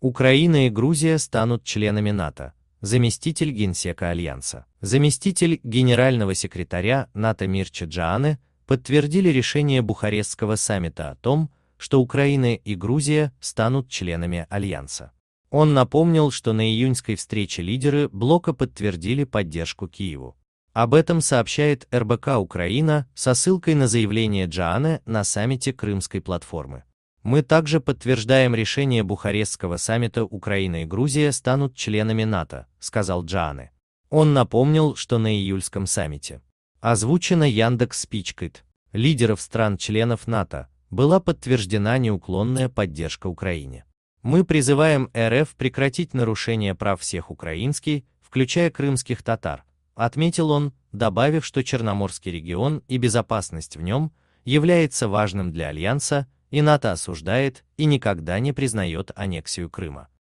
Украина и Грузия станут членами НАТО. Заместитель генсека Альянса. Заместитель генерального секретаря НАТО Мирча Джааны подтвердили решение Бухарестского саммита о том, что Украина и Грузия станут членами Альянса. Он напомнил, что на июньской встрече лидеры блока подтвердили поддержку Киеву. Об этом сообщает РБК Украина со ссылкой на заявление Джаны на саммите Крымской платформы. Мы также подтверждаем решение Бухарестского саммита Украина и Грузия станут членами НАТО, сказал Джаны. Он напомнил, что на июльском саммите, озвучено Яндекс Спичкит, лидеров стран-членов НАТО, была подтверждена неуклонная поддержка Украине. Мы призываем РФ прекратить нарушение прав всех украинских, включая крымских татар, отметил он, добавив, что Черноморский регион и безопасность в нем является важным для Альянса, и НАТО осуждает и никогда не признает аннексию Крыма.